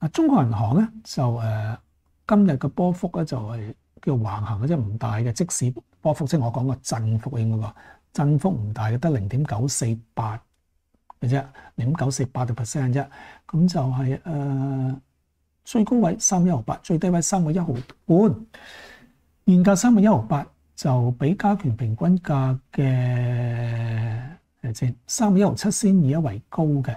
啊，中國銀行咧就誒今日嘅波幅咧就係叫橫行嘅，即係唔大嘅。即使波幅即係我講個振幅應該個振幅唔大嘅，得零點九四八嘅啫，零點九四八嘅 percent 啫。咁就係誒最高位三一毫八，最低位三個一毫半。現價三個一毫八就比加權平均價嘅誒先三個一毫七先以一為高嘅。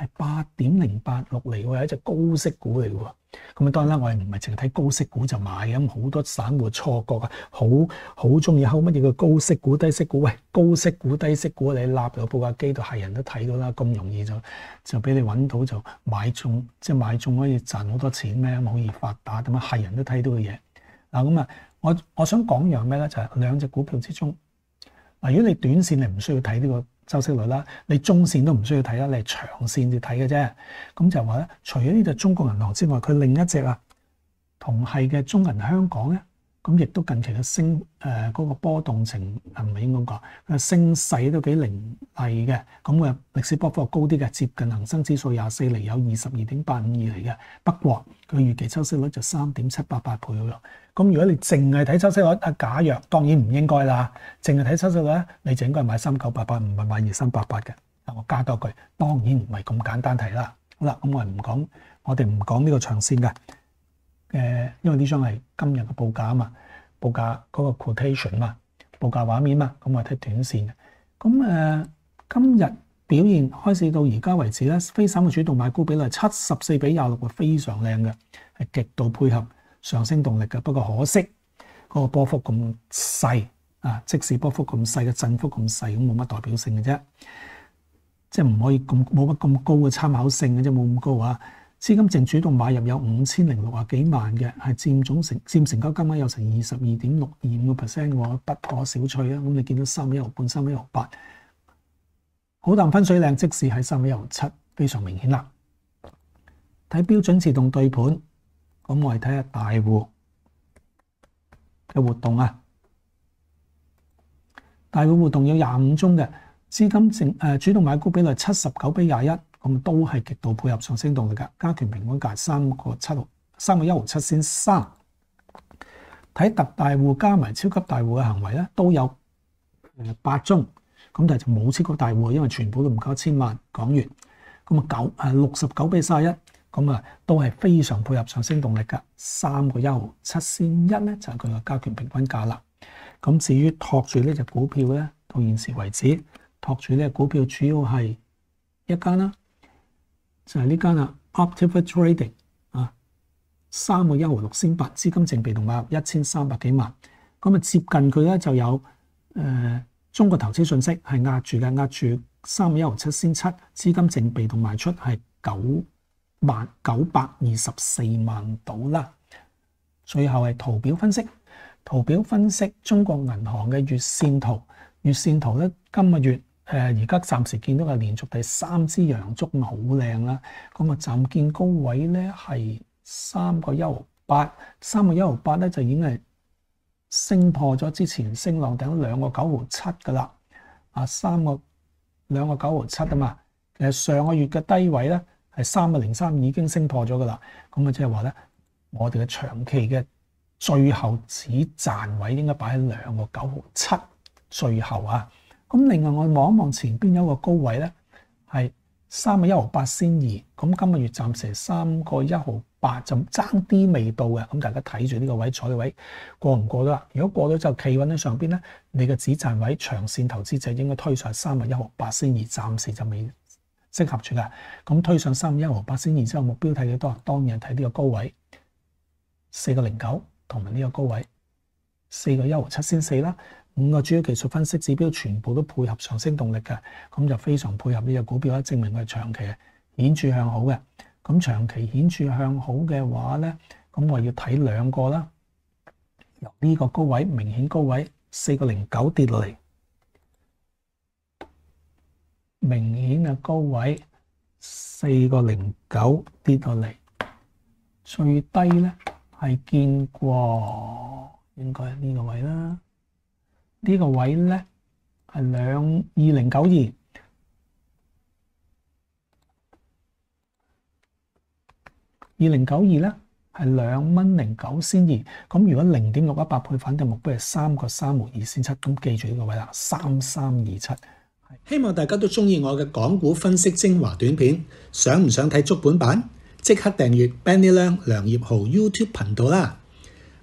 係八點零八六嚟喎，係一隻高息股嚟喎。咁啊，當然啦，我哋唔係淨係睇高息股就買咁好多散戶錯覺啊，好好中意溝乜嘢叫高息股、低息股。喂，高息股、低息股你立入布架機，度客人都睇到啦。咁容易就就俾你揾到就買中，即係買中可以賺好多錢咩？咁可以發達咁啊！客人都睇到嘅嘢嗱，咁啊，我我想講樣咩咧？就係兩隻股票之中，嗱，如果你短線你唔需要睇呢個。收息率啦，你中線都唔需要睇啦，你係長線至睇嘅啫。咁就話咧，除咗呢就中國銀行之外，佢另一隻啊，同係嘅中銀香港咧。咁亦都近期嘅升，誒嗰個波動程係咪應該講？嘅升勢都幾凌厲嘅。咁嘅歷史波幅高啲嘅，接近恒生指數廿四厘，有二十二點八五二嚟嘅。不過佢預期抽息率就三點七八八倍咯。咁如果你淨係睇抽息率，假若當然唔應該啦。淨係睇抽息率，你就應該買三九八八，唔係買二三八八嘅。我加多句，當然唔係咁簡單睇啦。好啦，咁我唔講，我哋唔講呢個長線嘅。誒，因為呢張係今日嘅報價啊嘛，報價嗰個 quotation 嘛，報價畫面嘛，咁我睇短線。咁誒，今日表現開始到而家為止咧，非三嘅主動買股比例七十四比廿六，係非常靚嘅，係極度配合上升動力嘅。不過可惜嗰個波幅咁細啊，即使波幅咁細嘅振幅咁細，咁冇乜代表性嘅啫，即係唔可以咁冇乜咁高嘅參考性嘅啫，冇咁高啊。資金淨主動買入有五千零六啊幾萬嘅，係佔總成佔成交金額有成二十二點六二五個 percent，喎，不可小觑啊！咁你見到三尾六半，三尾六八，好淡分水嶺，即使喺三尾六七，非常明顯啦。睇標準自動對盤，咁我哋睇下大户嘅活動啊。大户活動有廿五宗嘅資金淨誒主動買股比例七十九比廿一。咁都系極度配合上升動力㗎，加權平均價三個七六三個一毫七仙三，睇特大户加埋超級大戶嘅行為咧，都有八宗，咁但係就冇超級大戶，因為全部都唔夠一千萬港元。咁啊九啊六十九比三一，咁啊都係非常配合上升動力㗎。三個一毫七仙一咧就係佢個加權平均價啦。咁至於托住呢只股票咧，到現時為止托住呢只股票主要係一間啦。就係呢間啦，Optiver Trading 啊，三個一毫六先八資金淨備同埋一千三百幾萬，咁啊接近佢咧就有誒中國投資信息係壓住嘅，壓住三個一毫七先七資金淨備同埋出係九萬九百二十四萬到啦。最後係圖表分析，圖表分析中國銀行嘅月線圖，月線圖咧今個月。誒而家暫時見到嘅連續第三支陽燭好靚啦，咁啊暫見高位咧係三個一毫八，三個一毫八咧就已經係升破咗之前升浪頂兩個九毫七噶啦，啊三個兩個九毫七啊嘛，誒上個月嘅低位咧係三個零三已經升破咗噶啦，咁啊即係話咧我哋嘅長期嘅最後止賺位應該擺喺兩個九毫七最後啊。咁另外我望一望前邊有一個高位咧，係三個一毫八先二。咁今個月暫時三個一毫八就爭啲未到嘅。咁大家睇住呢個位，坐嘅位過唔過到啦？如果過咗之企穩喺上邊咧，你嘅止賺位長線投資者應該推上三個一毫八先二，暫時就未適合住嘅。咁推上三個一毫八先二之後，目標睇幾多？當然睇呢個高位四個零九，同埋呢個高位四個一毫七先四啦。五個主要技術分析指標全部都配合上升動力嘅，咁就非常配合呢個股票咧，證明佢係長期顯著向好嘅。咁長期顯著向好嘅話咧，咁我要睇兩個啦。由呢個高位明顯高位，四個零九跌落嚟，明顯嘅高位四個零九跌落嚟，最低咧係見過，應該係呢個位啦。呢個位呢係兩二零九二，二零九二呢係兩蚊零九先二。咁如果零點六一八倍反定目標係三個三毫二先七，咁記住呢個位啦，三三二七。希望大家都中意我嘅港股分析精華短片，想唔想睇足本版？即刻訂閱 b e n n y l a n 梁业豪 YouTube 頻道啦！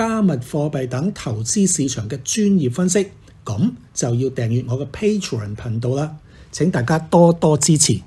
加密貨幣等投資市場嘅專業分析，咁就要訂閱我嘅 Patron 頻道啦！請大家多多支持。